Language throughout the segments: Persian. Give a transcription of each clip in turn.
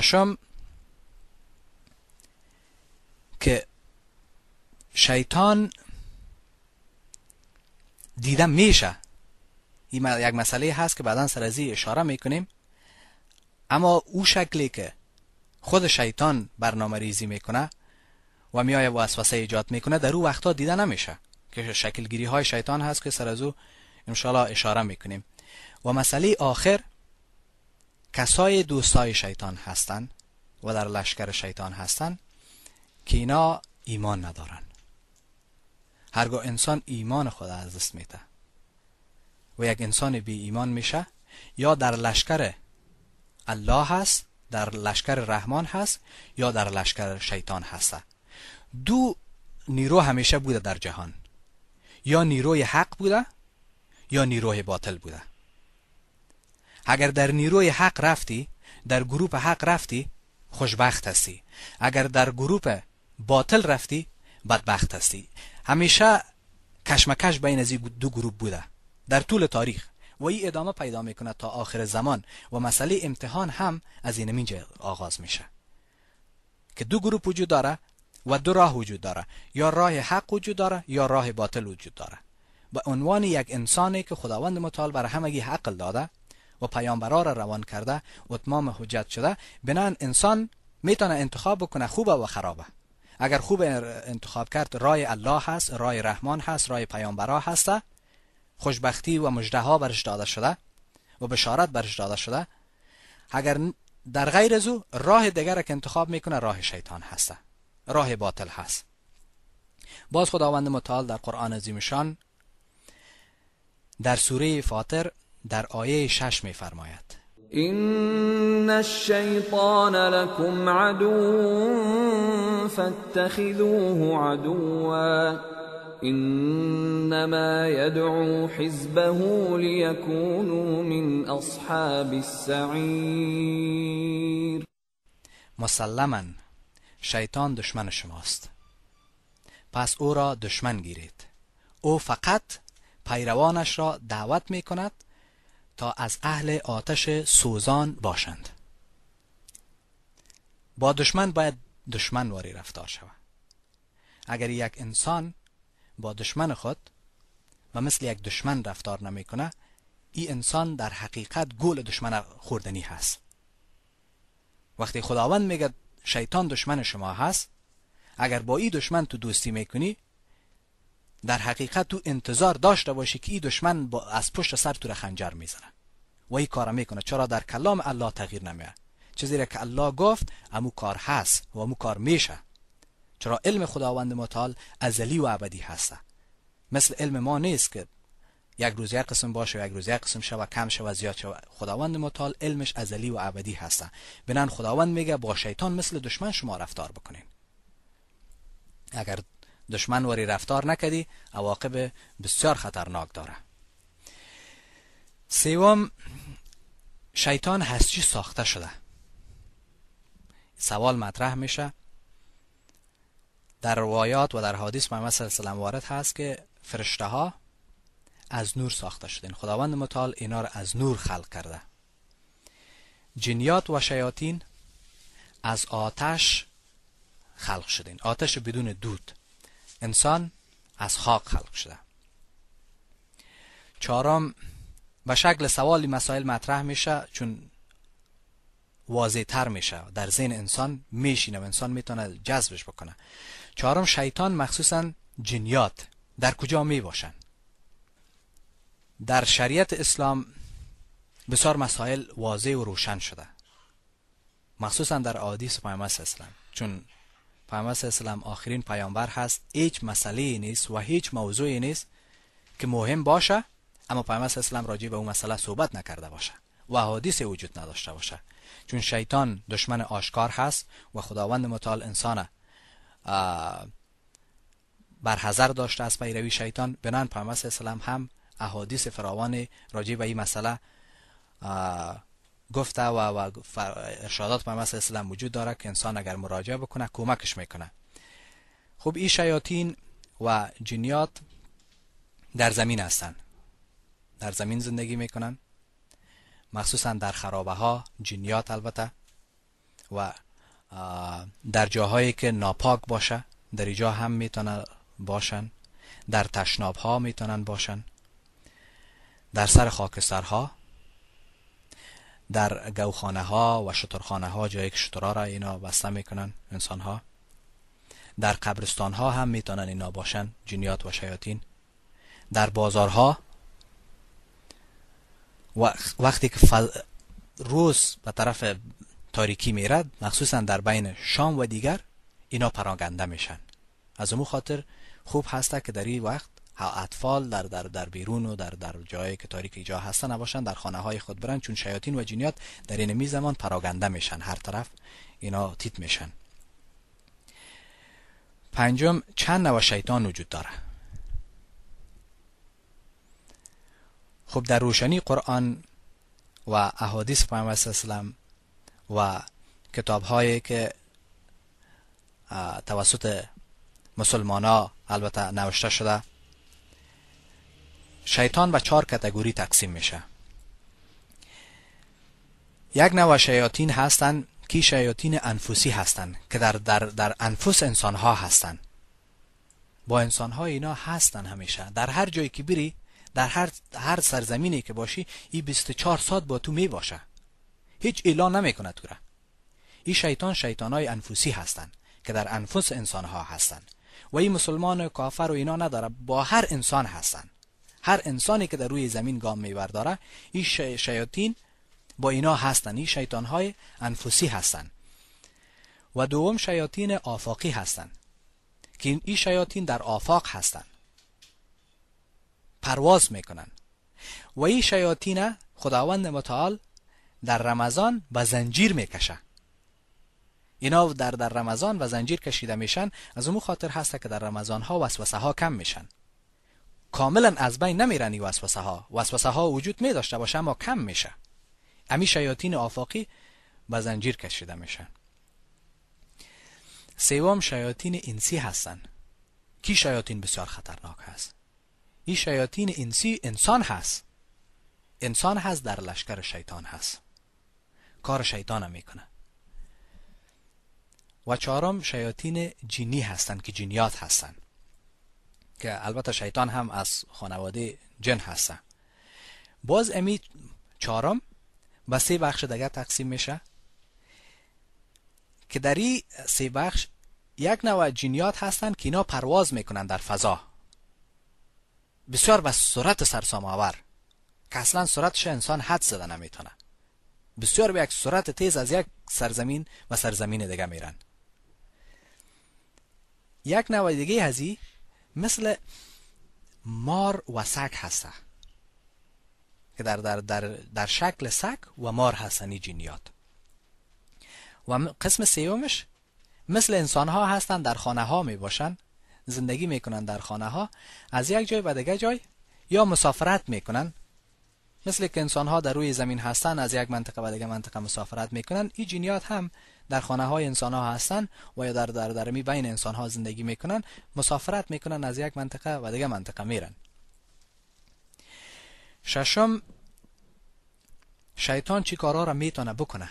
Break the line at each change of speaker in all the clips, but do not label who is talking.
ششم که شیطان دیده میشه این یک مسئله هست که بعدا سر از اشاره میکنیم اما او شکلی که خود شیطان برنامه ریزی میکنه و میایه وسوسه ایجاد میکنه در او وقتا دیده نمیشه که شکلگیری های شیطان هست که سر از او اشاره میکنیم و مسئله آخر کسای دوستای شیطان هستند و در لشکر شیطان هستند که اینا ایمان ندارن هرگاه انسان ایمان خود از دست میده و یک انسان بی ایمان میشه یا در لشکر الله هست در لشکر رحمان هست یا در لشکر شیطان هست دو نیرو همیشه بوده در جهان یا نیروی حق بوده یا نیروی باطل بوده اگر در نیروی حق رفتی در گروه حق رفتی خوشبخت هستی اگر در گروه باطل رفتی بدبخت هستی همیشه کشمکش بین از دو گروه بوده در طول تاریخ و این ادامه پیدا میکنه تا آخر زمان و مسئله امتحان هم از این اینجا آغاز میشه که دو گروه وجود داره و دو راه وجود داره یا راه حق وجود داره یا راه باطل وجود داره به عنوان یک انسانی که خداوند متعال بر همگی حق داده و پیامبرا را روان کرده و اتمام حجت شده بنان انسان میتونه انتخاب بکنه خوبه و خرابه اگر خوب انتخاب کرد رای الله هست رای رحمان هست رای پیامبرا هست خوشبختی و مجده ها برش داده شده و بشارت برش داده شده اگر در غیر از راه دیگر که انتخاب میکنه راه شیطان هست راه باطل هست باز خداوند متعال در قرآن عظیم در سوره فاطر در آیه 6 میفرماید این الشیطان لكم عدو فاتخذوه عدوا انما يدعو حزبه ليكونوا من اصحاب السعير". مسلما شیطان دشمن شماست پس او را دشمن گیرید او فقط پیروانش را دعوت می کند تا از اهل آتش سوزان باشند با دشمن باید دشمن واری رفتار شود اگر یک انسان با دشمن خود و مثل یک دشمن رفتار نمیکنه این انسان در حقیقت گول دشمن خوردنی هست وقتی خداوند میگه شیطان دشمن شما هست اگر با این دشمن تو دوستی میکنی در حقیقت تو انتظار داشته باشی که این دشمن با از پشت سر تو را خنجر میزنه و این کار میکنه چرا در کلام الله تغییر نمیه چیزی را که الله گفت امو کار هست و امو کار میشه چرا علم خداوند متعال ازلی و ابدی هست؟ مثل علم ما نیست که یک روز یک قسم باشه و یک روز یک قسم شوه کم و زیاد شوه خداوند متعال علمش ازلی و ابدی هست. بنان خداوند میگه با شیطان مثل دشمن شما رفتار بکنین اگر دشمن وری رفتار نکدی عواقب بسیار خطرناک داره سیوم شیطان هست چی ساخته شده سوال مطرح میشه در روایات و در حدیث محمد صلی الله وارد هست که فرشته ها از نور ساخته شدن یعنی خداوند متعال اینا را از نور خلق کرده جنیات و شیاطین از آتش خلق شدین یعنی آتش بدون دود انسان از خاک خلق شده چهارم به شکل سوالی مسائل مطرح میشه چون واضح تر میشه در ذهن انسان میشینه و انسان میتونه جذبش بکنه چهارم شیطان مخصوصا جنیات در کجا می باشن در شریعت اسلام بسیار مسائل واضح و روشن شده مخصوصا در و پیامبر اسلام چون پیامبر اسلام آخرین پیامبر هست هیچ مسئله نیست و هیچ موضوعی نیست که مهم باشه اما پیامبر اسلام راجع به اون مسئله صحبت نکرده باشه و حادیث وجود نداشته باشه چون شیطان دشمن آشکار هست و خداوند متعال انسان بر حذر داشته از پیروی شیطان بنان پیامبر اسلام هم احادیث فراوان راجع به این مسئله گفته و, و ارشادات به مثل اسلام وجود داره که انسان اگر مراجعه بکنه کمکش میکنه خب این شیاطین و جنیات در زمین هستن در زمین زندگی میکنن مخصوصا در خرابه ها جنیات البته و در جاهایی که ناپاک باشه در اینجا هم میتونن باشن در تشناب ها میتونن باشن در سر خاکسترها در گوخانه ها و شترخانه ها جایی که شترها را اینا بسته میکنن انسان ها در قبرستان ها هم میتونن اینا باشن جنیات و شیاطین در بازارها و وقتی که روز به طرف تاریکی میرد مخصوصا در بین شام و دیگر اینا پراگنده میشن از امو خاطر خوب هسته که در این وقت اطفال در در در بیرون و در در جایی که تاریک جا هستن نباشن در خانه های خود برن چون شیاطین و جنیات در این می زمان پراگنده میشن هر طرف اینا تیت میشن پنجم چند نوع شیطان وجود داره خب در روشنی قرآن و احادیث پیامبر اسلام و کتاب هایی که توسط مسلمان ها البته نوشته شده شیطان به چهار کتگوری تقسیم میشه یک نوع شیاطین هستند که شیاطین انفوسی هستند که در, در, در انفوس انسان ها هستند با انسان ها اینا هستن همیشه در هر جایی که بری در هر هر سرزمینی که باشی این 24 ساعت با تو می باشه هیچ اعلان نمیکنه تو را این شیطان شیطان های انفوسی هستند که در انفس انسان ها هستند و این مسلمان و کافر و اینا نداره با هر انسان هستن هر انسانی که در روی زمین گام برداره این شیاطین با اینا هستن این شیطان های انفسی هستن و دوم شیاطین آفاقی هستن که این شیاطین در آفاق هستن پرواز میکنن و این شیاطین خداوند متعال در رمضان به زنجیر میکشه اینا در در رمضان و زنجیر کشیده میشن از اون خاطر هست که در رمضان ها وسوسه ها کم میشن کاملا از بین نمیرن این وسوسه ها وسوسه ها وجود می داشته باشه اما کم میشه امی شیاطین آفاقی به زنجیر کشیده میشن سوم شیاطین انسی هستن کی شیاطین بسیار خطرناک هست این شیاطین انسی انسان هست انسان هست در لشکر شیطان هست کار شیطان هم میکنه و چهارم شیاطین جینی هستند که جینیات هستند که البته شیطان هم از خانواده جن هستن باز امی چهارم به سه بخش دیگر تقسیم میشه که در این سه بخش یک نوع جنیات هستند که اینا پرواز میکنن در فضا بسیار به سرعت سرسام آور که اصلا سرعتش انسان حد زده نمیتونه بسیار به یک سرعت تیز از یک سرزمین و سرزمین دیگه میرن یک نوع دیگه هزی مثل مار و سگ هسته که در, در, در, در شکل سگ و مار هستن جنیات و قسم سیومش مثل انسان ها هستن در خانه ها می باشن زندگی کنن در خانه ها از یک جای به دیگه جای یا مسافرت کنن مثل که انسان ها در روی زمین هستن از یک منطقه به دیگه منطقه مسافرت کنن این جنیات هم در خانه های انسان ها هستند و یا در در درمی بین انسان ها زندگی میکنن مسافرت میکنن از یک منطقه و دیگه منطقه میرن ششم شیطان چی کارا را میتونه بکنه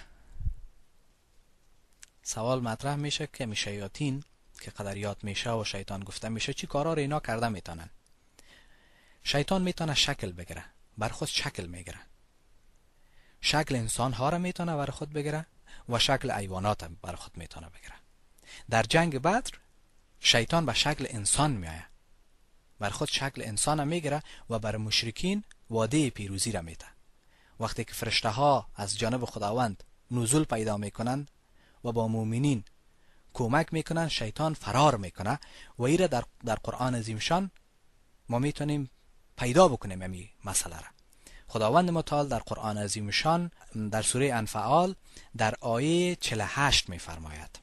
سوال مطرح میشه که می شیاطین که یاد میشه و شیطان گفته میشه چی کارا را اینا کرده میتونن شیطان میتونه شکل بگیره بر شکل میگیره شکل انسان ها را میتونه بر خود بگیره و شکل ایوانات بر خود میتونه بگیره در جنگ بدر شیطان به شکل انسان میآید بر خود شکل انسان میگیره و بر مشرکین واده پیروزی را میده وقتی که فرشته ها از جانب خداوند نزول پیدا میکنند و با مؤمنین کمک میکنن شیطان فرار میکنه و ایره در, در قرآن زیمشان ما میتونیم پیدا بکنیم امی مسئله را خداوند متعال در قرآن عظیم شان در سوره انفعال در آیه 48 میفرماید